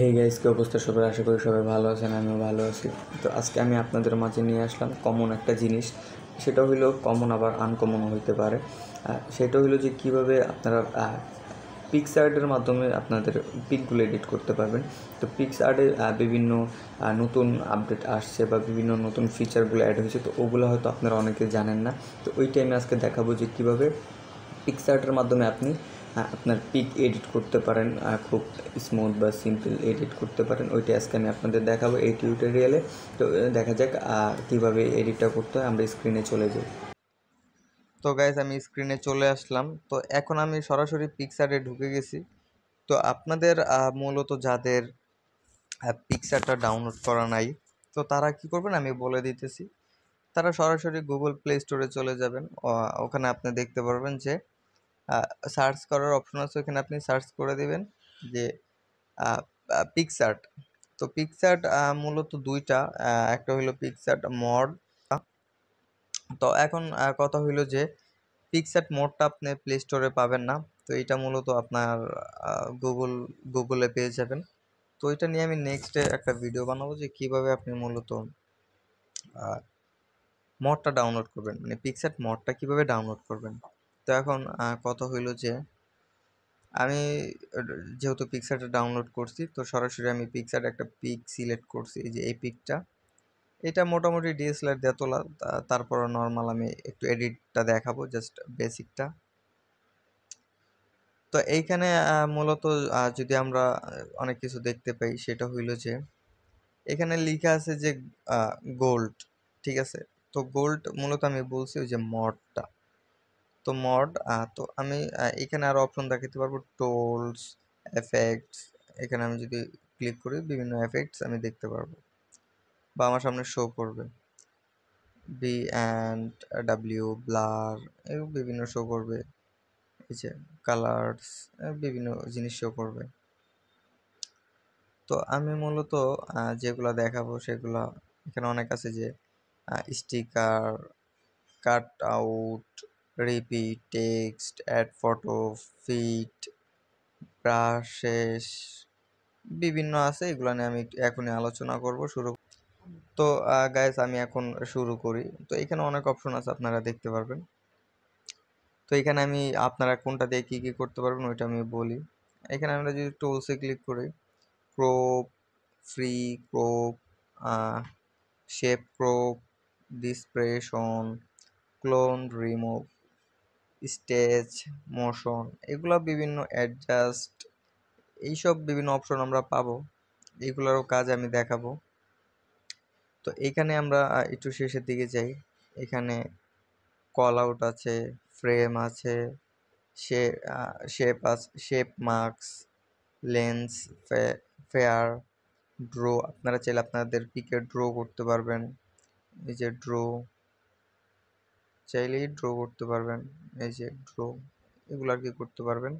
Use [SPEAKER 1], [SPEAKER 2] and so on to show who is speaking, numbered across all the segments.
[SPEAKER 1] এই গাইজ কি অবস্থা সবাই আশা করি সবাই ভালো আছেন আমিও ভালো আছি তো আজকে আমি আপনাদের মাঝে নিয়ে আসলাম কমন একটা জিনিস সেটা হইলো কমন আবার আনকমন হইতে পারে সেটা হইলো যে কিভাবে আপনারা পিক্স আর্টের মাধ্যমে আপনাদের পিকগুলো এডিট করতে পারবেন তো পিক্স আর্টে বিভিন্ন নতুন আপডেট আসছে বা বিভিন্ন নতুন ফিচারগুলো অ্যাড হয়েছে তো ওগুলো হয়তো আপনারা অনেকে জানেন না তো ওই টাইমে আজকে দেখাবো যে কীভাবে আর্টের মাধ্যমে আপনি হ্যাঁ, আপনার পিক এডিট করতে পারেন খুব স্মুথ বা সিম্পল এডিট করতে পারেন ওইটা আজকে আমি আপনাদের দেখাবো এই টিউটোরিয়ালে তো দেখা যাক আর কীভাবে এডিটটা করতে হয় আমরা স্ক্রিনে চলে যাই
[SPEAKER 2] তো গাইজ আমি স্ক্রিনে চলে আসলাম তো এখন আমি সরাসরি পিকচারে ঢুকে গেছি তো আপনাদের মূলত যাদের পিকচারটা ডাউনলোড করা নাই তো তারা কি করবেন আমি বলে দিতেছি তারা সরাসরি গুগল প্লে স্টোরে চলে যাবেন ওখানে আপনি দেখতে পারবেন যে সার্চ করার অপশন আছে ওখানে আপনি সার্চ করে দেবেন যে পিকচার্ট তো পিকচার্ট মূলত দুইটা একটা হলো পিকচার্ট মড তো এখন কথা হইলো যে পিকচার্ট মডটা আপনি প্লে স্টোরে পাবেন না তো এটা মূলত আপনার গুগল গুগলে পেয়ে যাবেন তো এটা নিয়ে আমি নেক্সটে একটা ভিডিও বানাবো যে কিভাবে আপনি মূলত মডটা ডাউনলোড করবেন মানে পিকচার মডটা কিভাবে ডাউনলোড করবেন তো এখন কথা হইল যে আমি যেহেতু পিকচারটা ডাউনলোড করছি তো সরাসরি আমি পিকচার একটা পিক সিলেক্ট করছি এই যে এই পিকটা এটা মোটামুটি ডিএসএলআর দিয়ে তোলা তারপর নর্মাল আমি একটু এডিটটা দেখাবো জাস্ট বেসিকটা তো এইখানে মূলত যদি আমরা অনেক কিছু দেখতে পাই সেটা হইল যে এখানে লিখা আছে যে গোল্ড ঠিক আছে তো গোল্ড মূলত আমি বলছি ওই যে মডটা তো মড তো আমি এখানে আরও অপশন দেখাতে পারবো টোলস এফেক্টস এখানে আমি যদি ক্লিক করি বিভিন্ন এফেক্টস আমি দেখতে পারবো বা আমার সামনে শো করবে বি অ্যান্ড ডাব্লিউ ব্লার এগুলো বিভিন্ন শো করবে এই যে কালার্স বিভিন্ন জিনিস শো করবে তো আমি মূলত যেগুলো দেখাবো সেগুলো এখানে অনেক আছে যে sticker cut out repeat text add photo fit brushes বিভিন্ন আছে এগুলো নিয়ে আমি এখনই আলোচনা করব শুরু তো গাইজ আমি এখন শুরু করি তো এখানে অনেক অপশন আছে আপনারা দেখতে পারবেন তো এখানে আমি আপনারা কোনটা দিয়ে কী কী করতে পারবেন ওইটা আমি বলি এখানে আমরা যদি টোলসে ক্লিক করি crop free crop shape crop dispersion clone remove stage motion এগুলো বিভিন্ন অ্যাডজাস্ট এইসব বিভিন্ন অপশন আমরা পাবো এগুলোরও কাজ আমি দেখাবো তো এখানে আমরা একটু শেষের দিকে যাই এখানে কল আউট আছে ফ্রেম আছে শেপ আছে shape marks lens flare draw আপনারা চাইলে আপনাদের পিকে ড্রো করতে পারবেন এই যে চাইলেই ড্র করতে পারবেন এই যে ড্র এগুলো আর কি করতে পারবেন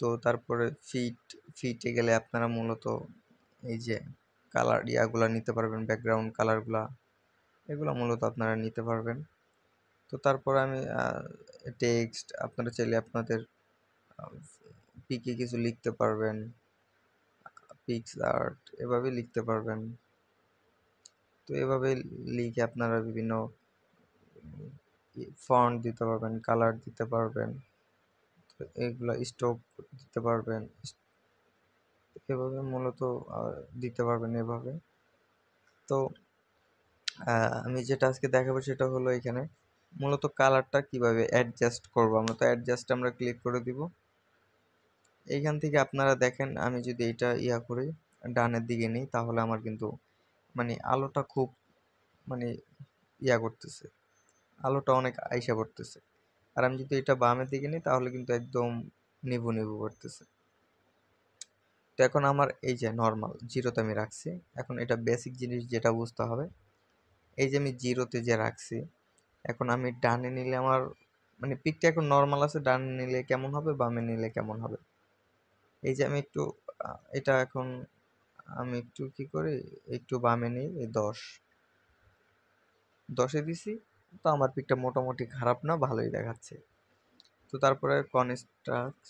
[SPEAKER 2] তো তারপরে ফিট ফিটে গেলে আপনারা মূলত এই যে কালার ইয়াগুলা নিতে পারবেন ব্যাকগ্রাউন্ড কালারগুলা এগুলো মূলত আপনারা নিতে পারবেন তো তারপর আমি টেক্সট আপনারা চাইলে আপনাদের পিকে কিছু লিখতে পারবেন পিক্স আর্ট এভাবে লিখতে পারবেন তো এভাবে লিখে আপনারা বিভিন্ন ফন্ট দিতে পারবেন কালার দিতে পারবেন তো এগুলো স্টক দিতে পারবেন এভাবে মূলত দিতে পারবেন এভাবে তো আমি যেটা আজকে দেখাবো সেটা হলো এখানে মূলত কালারটা কিভাবে অ্যাডজাস্ট করব আমরা তো অ্যাডজাস্ট আমরা ক্লিক করে দিব এইখান থেকে আপনারা দেখেন আমি যদি এটা ইয়া করি ডানের দিকে নিই তাহলে আমার কিন্তু মানে আলোটা খুব মানে ইয়া করতেছে আলোটা অনেক আইসা পড়তেছে আর আমি যদি এটা বামের দিকে নিই তাহলে কিন্তু একদম নিবু নিবু করতেছে তো এখন আমার এই যে নর্মাল জিরোতে আমি রাখছি এখন এটা বেসিক জিনিস যেটা বুঝতে হবে এই যে আমি জিরোতে যে রাখছি এখন আমি ডানে নিলে আমার মানে পিকটা এখন নর্মাল আছে ডানে নিলে কেমন হবে বামে নিলে কেমন হবে এই যে আমি একটু এটা এখন আমি একটু কি করি একটু বামে নিই এই দশ দশে দিছি তো আমার পিকটা মোটামুটি খারাপ না ভালোই দেখাচ্ছে তো তারপরে কনস্ট্রাক্ট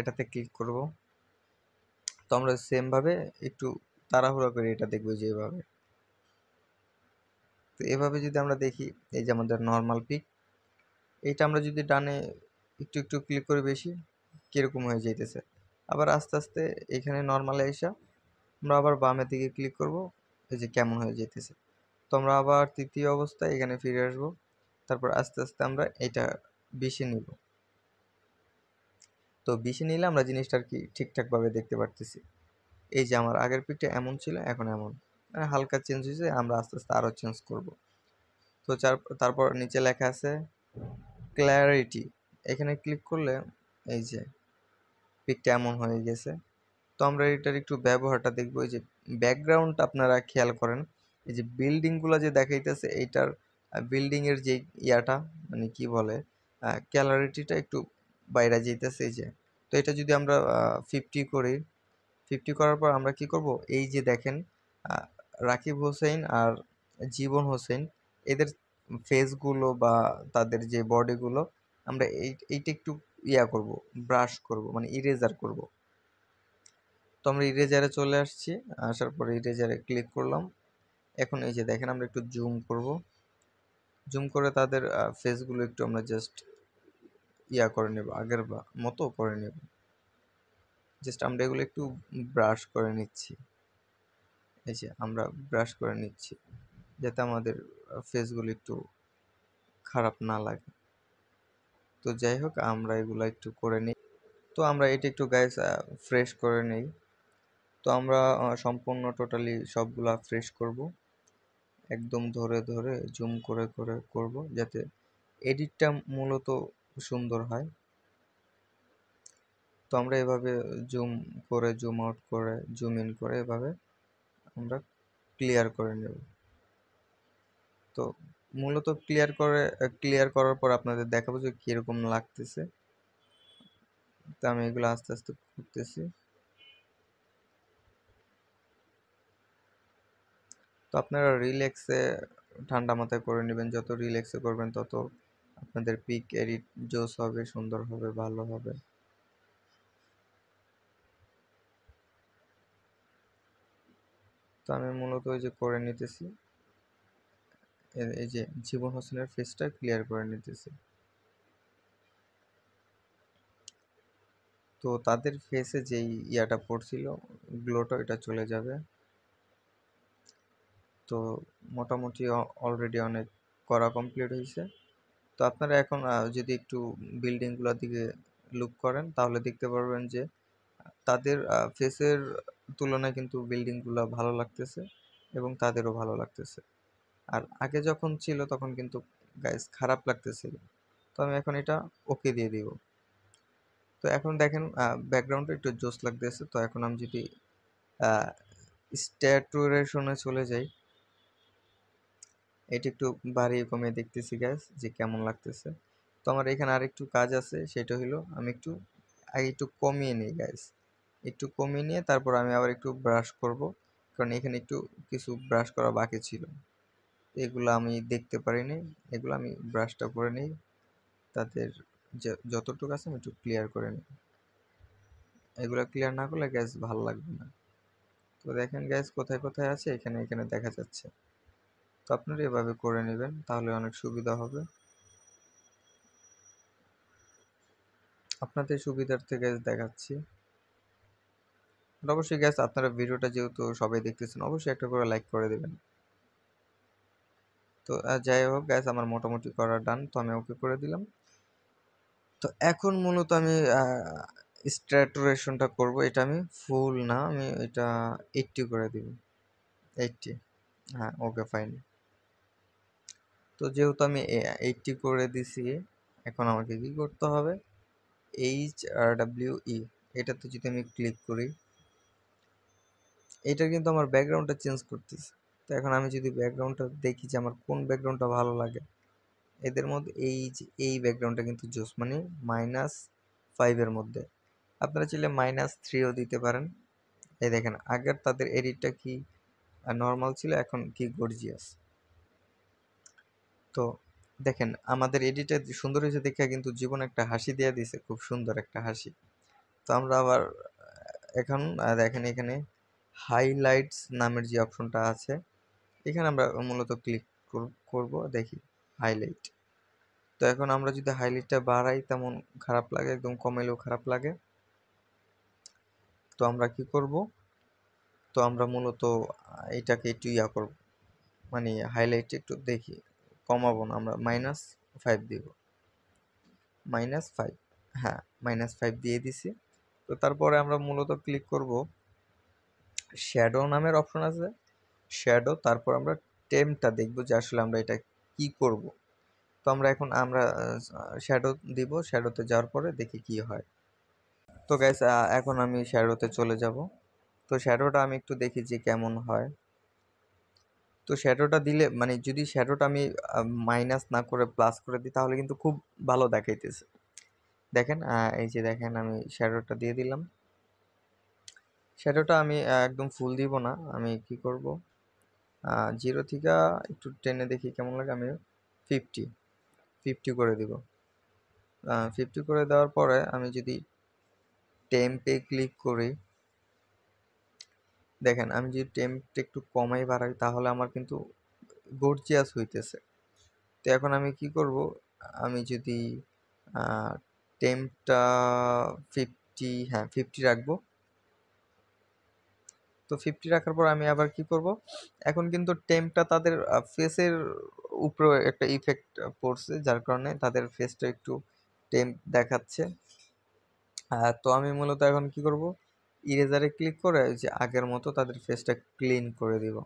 [SPEAKER 2] এটাতে ক্লিক করব তো আমরা সেমভাবে একটু তাড়াহুড়া করে এটা দেখবো যে এভাবে তো এভাবে যদি আমরা দেখি এই যে আমাদের নর্মাল পিক এইটা আমরা যদি ডানে একটু একটু ক্লিক করে বেশি কীরকম হয়ে যাইতেছে আবার আস্তে আস্তে এখানে নর্মালে এসে আমরা আবার বামের দিকে ক্লিক করব এই যে কেমন হয়ে যেতেছে তো আমরা আবার তৃতীয় অবস্থায় এখানে ফিরে আসব তারপর আস্তে আস্তে আমরা এটা বেশি নিব তো বেশি নিলে আমরা জিনিসটা আর কি ঠিকঠাকভাবে দেখতে পারতেছি এই যে আমার আগের পিকটা এমন ছিল এখন এমন মানে হালকা চেঞ্জ হয়েছে আমরা আস্তে আস্তে আরও চেঞ্জ করব তো তারপর নিচে লেখা আছে ক্ল্যারিটি এখানে ক্লিক করলে এই যে পিকটা এমন হয়ে গেছে তো আমরা এটার একটু ব্যবহারটা দেখবো এই যে ব্যাকগ্রাউন্ড আপনারা খেয়াল করেন এই যে বিল্ডিংগুলো যে দেখাইতেছে এইটার বিল্ডিংয়ের যে ইয়াটা মানে কি বলে ক্যালারিটিটা একটু বাইরে যেতেছে এই যে তো এটা যদি আমরা ফিফটি করি ফিফটি করার পর আমরা কি করব এই যে দেখেন রাকিব হোসেন আর জীবন হোসেন এদের ফেসগুলো বা তাদের যে বডিগুলো আমরা এই এইটা একটু ইয়া করব ব্রাশ করব মানে ইরেজার করব তো আমরা ইরেজারে চলে আসছি আসার পরে ইরেজারে ক্লিক করলাম এখন এই যে দেখেন আমরা একটু জুম করব জুম করে তাদের ফেসগুলো একটু আমরা জাস্ট ইয়া করে নেব আগের বা মতো করে নেব জাস্ট আমরা এগুলো একটু ব্রাশ করে নিচ্ছি এই যে আমরা ব্রাশ করে নিচ্ছি যাতে আমাদের ফেসগুলো একটু খারাপ না লাগে তো যাই হোক আমরা এগুলো একটু করে নিই তো আমরা এটা একটু গাইস ফ্রেশ করে নিই তো আমরা সম্পূর্ণ টোটালি সবগুলা ফ্রেশ করব একদম ধরে ধরে জুম করে করে করব যাতে এডিটটা মূলত সুন্দর হয় তো আমরা এভাবে জুম করে জুম আউট করে জুম ইন করে এভাবে আমরা ক্লিয়ার করে নেব তো মূলত ক্লিয়ার করে ক্লিয়ার করার পর আপনাদের দেখাবো যে কীরকম লাগতেছে তো আমি এগুলো আস্তে আস্তে করতেছি তো আপনারা রিল্যাক্সে ঠান্ডা মাথায় করে নেবেন যত রিল্যাক্সে করবেন তত আপনাদের পিক এডিট জোস হবে সুন্দর হবে ভালো হবে তো আমি মূলত ওই যে করে নিতেছি এই যে জীবন হোসেনের ফেসটা ক্লিয়ার করে নিতেছে তো তাদের ফেসে যেই ইয়াটা পড়ছিল গ্লোটা এটা চলে যাবে তো মোটামুটি অলরেডি অনেক করা কমপ্লিট হয়েছে তো আপনারা এখন যদি একটু বিল্ডিংগুলোর দিকে লুক করেন তাহলে দেখতে পারবেন যে তাদের ফেসের তুলনায় কিন্তু বিল্ডিংগুলো ভালো লাগতেছে এবং তাদেরও ভালো লাগতেছে আর আগে যখন ছিল তখন কিন্তু গাইস খারাপ লাগতেছিল তো আমি এখন এটা ওকে দিয়ে দিব তো এখন দেখেন ব্যাকগ্রাউন্ডে একটু জোস লাগতেছে তো এখন আমি যদি স্ট্যাটুরেশনে চলে যাই এটি একটু বাড়িয়ে কমিয়ে দেখতেছি গ্যাস যে কেমন লাগতেছে তো আমার এখানে আর একটু কাজ আছে সেটা হলো আমি একটু আগে একটু কমিয়ে নিই গ্যাস একটু কমিয়ে নিয়ে তারপর আমি আবার একটু ব্রাশ করব কারণ এখানে একটু কিছু ব্রাশ করা বাকি ছিল এগুলো আমি দেখতে পারিনি এগুলো আমি ব্রাশটা করে নিই তাদের যতটুকু আছে আমি একটু ক্লিয়ার করে নিই এগুলো ক্লিয়ার না করলে গ্যাস ভালো লাগবে না তো দেখেন গ্যাস কোথায় কোথায় আছে এখানে এখানে দেখা যাচ্ছে তো আপনারা এভাবে করে নেবেন তাহলে অনেক সুবিধা হবে আপনাদের সুবিধার্থে গ্যাস দেখাচ্ছি অবশ্যই গ্যাস আপনারা ভিডিওটা যেহেতু সবাই দেখতেছেন অবশ্যই একটা করে লাইক করে দেবেন তো যাই হোক গ্যাস আমার মোটামুটি করা ডান তো আমি ওকে করে দিলাম তো এখন মূলত আমি স্ট্যাটুরেশনটা করব এটা আমি ফুল না আমি এটা এইটটি করে দিব এইটটি হ্যাঁ ওকে ফাইন তো যেহেতু আমি এইটটি করে দিছি এখন আমাকে কি করতে হবে এইচ আর ডাব্লিউ ই এটাতে যদি আমি ক্লিক করি এটা কিন্তু আমার ব্যাকগ্রাউন্ডটা চেঞ্জ করতেছে তো এখন আমি যদি ব্যাকগ্রাউন্ডটা দেখি যে আমার কোন ব্যাকগ্রাউন্ডটা ভালো লাগে এদের মধ্যে এই যে এই ব্যাকগ্রাউন্ডটা কিন্তু জোস মানে মাইনাস ফাইভের মধ্যে আপনারা চাইলে মাইনাস থ্রিও দিতে পারেন এই দেখেন আগের তাদের এডিটটা কি নর্মাল ছিল এখন কি গর্জিয়াস তো দেখেন আমাদের এডিটটা সুন্দর হয়েছে দেখে কিন্তু জীবন একটা হাসি দেওয়া দিয়েছে খুব সুন্দর একটা হাসি তো আমরা আবার এখন দেখেন এখানে হাইলাইটস নামের যে অপশনটা আছে এখানে আমরা মূলত ক্লিক করব দেখি হাইলাইট তো এখন আমরা যদি হাইলাইটটা বাড়াই তেমন খারাপ লাগে একদম কমেলেও খারাপ লাগে তো আমরা কি করব তো আমরা মূলত এটাকে একটু ইয়া করব মানে হাইলাইট একটু দেখি কমাবো না আমরা মাইনাস ফাইভ দিব মাইনাস ফাইভ হ্যাঁ মাইনাস ফাইভ দিয়ে দিছি তো তারপরে আমরা মূলত ক্লিক করব শ্যাডো নামের অপশন আছে শ্যাডো তারপর আমরা টেমটা দেখব যে আসলে আমরা এটা কি করব তো আমরা এখন আমরা শ্যাডো দিব শ্যাডোতে যাওয়ার পরে দেখি কি হয় তো গ্যাস এখন আমি শ্যাডোতে চলে যাব তো শ্যাডোটা আমি একটু দেখি যে কেমন হয় তো শ্যাডোটা দিলে মানে যদি শ্যাডোটা আমি মাইনাস না করে প্লাস করে দিই তাহলে কিন্তু খুব ভালো দেখাইতেছে দেখেন এই যে দেখেন আমি শ্যাডোটা দিয়ে দিলাম শ্যাডোটা আমি একদম ফুল দিব না আমি কি করব জিরো থেকে একটু টেনে দেখি কেমন লাগে আমি ফিফটি ফিফটি করে দিব ফিফটি করে দেওয়ার পরে আমি যদি টেম্পে ক্লিক করি দেখেন আমি যদি টেম্পটা একটু কমাই বাড়াই তাহলে আমার কিন্তু গর্জিয়াস হইতেছে তো এখন আমি কি করব আমি যদি টেম্পটা ফিফটি হ্যাঁ ফিফটি রাখবো তো ফিফটি রাখার পর আমি আবার কি করব এখন কিন্তু টেম্পটা তাদের ফেসের উপরে একটা ইফেক্ট পড়ছে যার কারণে তাদের ফেসটা একটু টেম্প দেখাচ্ছে তো আমি মূলত এখন কি করব ইরেজারে ক্লিক করে যে আগের মতো তাদের ফেসটা ক্লিন করে দিব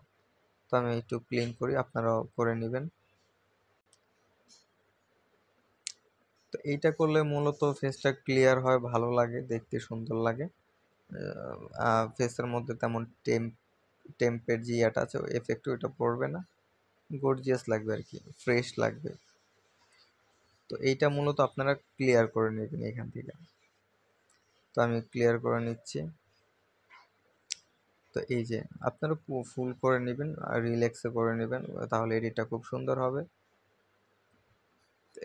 [SPEAKER 2] তো আমি একটু ক্লিন করি আপনারাও করে নেবেন তো এইটা করলে মূলত ফেসটা ক্লিয়ার হয় ভালো লাগে দেখতে সুন্দর লাগে ফেসের মধ্যে তেমন টেম্প টেম্পের যে ইয়াটা আছে এফেক্টও এটা পড়বে না গর্জিয়াস লাগবে আর কি ফ্রেশ লাগবে তো এইটা মূলত আপনারা ক্লিয়ার করে নেবেন এখান থেকে তো আমি ক্লিয়ার করে নিচ্ছি তো এই যে আপনারা ফুল করে নেবেন আর রিল্যাক্সে করে নেবেন তাহলে এডিটটা খুব সুন্দর হবে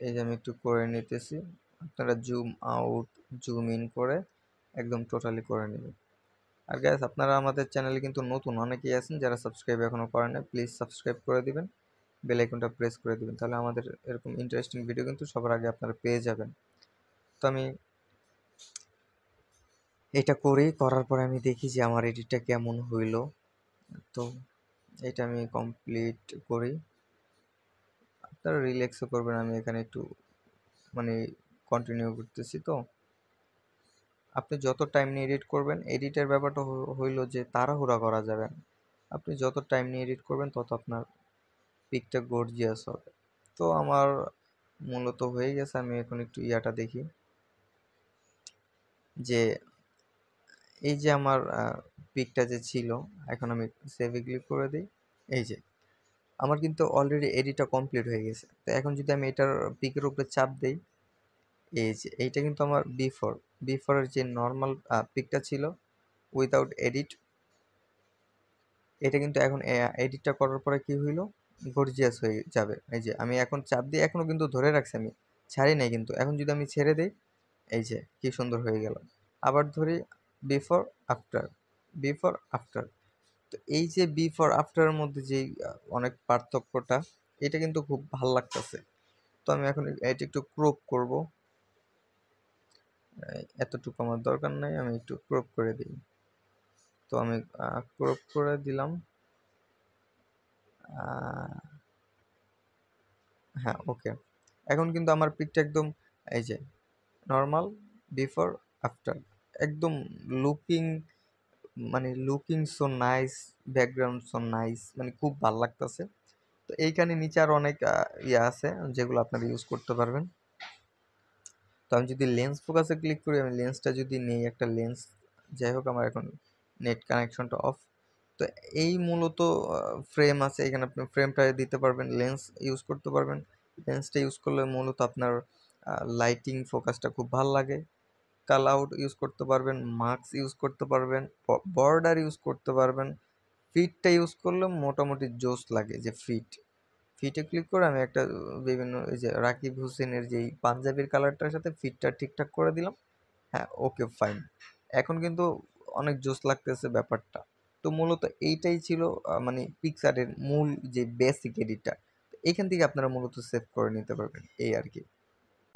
[SPEAKER 2] এই যে আমি একটু করে নিতেছি আপনারা জুম আউট জুম ইন করে একদম টোটালি করে নেবে আর গ্যাস আপনারা আমাদের চ্যানেলে কিন্তু নতুন অনেকেই আছেন যারা সাবস্ক্রাইব এখনও করেন না প্লিজ সাবস্ক্রাইব করে দেবেন বেল আইকনটা প্রেস করে দিবেন তাহলে আমাদের এরকম ইন্টারেস্টিং ভিডিও কিন্তু সবার আগে আপনারা পেয়ে যাবেন তো আমি এটা করি করার পরে আমি দেখি যে আমার এডিটটা কেমন হইল তো এটা আমি কমপ্লিট করি আপনারা রিল্যাক্সও করবেন আমি এখানে একটু মানে কন্টিনিউ করতেছি তো আপনি যত টাইম নিয়ে এডিট করবেন এডিটের ব্যাপারটা হইল যে তাড়াহুড়া করা যাবে না আপনি যত টাইম নিয়ে এডিট করবেন তত আপনার পিকটা গর্জিয়াস হবে তো আমার মূলত হয়ে গেছে আমি এখন একটু ইয়াটা দেখি যে এই যে আমার পিকটা যে ছিল এখন আমি সেভে ক্লিক করে দিই এই যে আমার কিন্তু অলরেডি এডিটটা কমপ্লিট হয়ে গেছে তো এখন যদি আমি এটার পিকের উপরে চাপ দিই এই যে এইটা কিন্তু আমার বিফোর বিফোরের যে নর্মাল পিকটা ছিল উইদাউট এডিট এটা কিন্তু এখন এডিটটা করার পরে কি হইলো গর্জিয়াস হয়ে যাবে এই যে আমি এখন চাপ দিয়ে এখনও কিন্তু ধরে রাখছি আমি ছাড়ি নাই কিন্তু এখন যদি আমি ছেড়ে দিই এই যে কি সুন্দর হয়ে গেল আবার ধরি বিফোর আফটার বিফোর আফটার তো এই যে বিফোর আফটারের মধ্যে যে অনেক পার্থক্যটা এটা কিন্তু খুব ভাল লাগতেছে তো আমি এখন এটি একটু ক্রোপ করব এতটুকু আমার দরকার নাই আমি একটু ক্রপ করে দিই তো আমি ক্রপ করে দিলাম হ্যাঁ ওকে এখন কিন্তু আমার পিকটা একদম এই যে নর্মাল বিফোর আফটার একদম লুকিং মানে looking so nice background so nice মানে খুব ভাল লাগতেছে তো এইখানে নিচে আর অনেক ইয়ে আছে যেগুলো আপনারা ইউজ করতে পারবেন তো আমি যদি লেন্স ফোকাসে ক্লিক করি আমি লেন্সটা যদি নেই একটা লেন্স যাই হোক আমার এখন নেট কানেকশনটা অফ তো এই মূলত ফ্রেম আছে এখানে আপনি ফ্রেমটা দিতে পারবেন লেন্স ইউজ করতে পারবেন লেন্সটা ইউজ করলে মূলত আপনার লাইটিং ফোকাসটা খুব ভাল লাগে কাল আউট ইউজ করতে পারবেন মাস্ক ইউজ করতে পারবেন বর্ডার ইউজ করতে পারবেন ফিটটা ইউজ করলে মোটামুটি জোস লাগে যে ফিট ফিটে ক্লিক করে আমি একটা বিভিন্ন এই যে রাকিব হোসেনের যেই পাঞ্জাবির কালারটার সাথে ফিটটা ঠিকঠাক করে দিলাম হ্যাঁ ওকে ফাইন এখন কিন্তু অনেক জোস লাগতেছে ব্যাপারটা তো মূলত এইটাই ছিল মানে পিকচারের মূল যে বেসিক এডিটটা এখান থেকে আপনারা মূলত সেভ করে নিতে পারবেন এই আর কি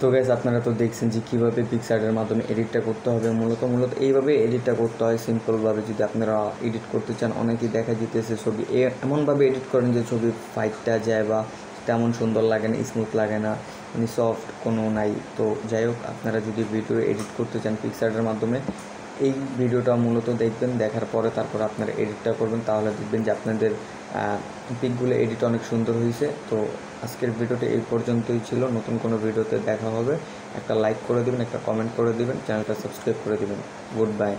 [SPEAKER 1] তো গ্যাস আপনারা তো দেখছেন যে কীভাবে পিকচারের মাধ্যমে এডিটটা করতে হবে মূলত মূলত এইভাবে এডিটটা করতে হয় সিম্পলভাবে যদি আপনারা এডিট করতে চান অনেকেই দেখা যেতেছে ছবি এমনভাবে এডিট করেন যে ছবি ফাইটটা যায় বা তেমন সুন্দর লাগে না স্মুথ লাগে না মানে সফট কোনো নাই তো যাই হোক আপনারা যদি ভিডিও এডিট করতে চান পিকচারের মাধ্যমে এই ভিডিওটা মূলত দেখবেন দেখার পরে তারপর আপনারা এডিটটা করবেন তাহলে দেখবেন যে আপনাদের পিকগুলো এডিট অনেক সুন্দর হয়েছে তো আজকের ভিডিওটি এই পর্যন্তই ছিল নতুন কোনো ভিডিওতে দেখা হবে একটা লাইক করে দেবেন একটা কমেন্ট করে দেবেন চ্যানেলটা সাবস্ক্রাইব করে দেবেন গুড বাই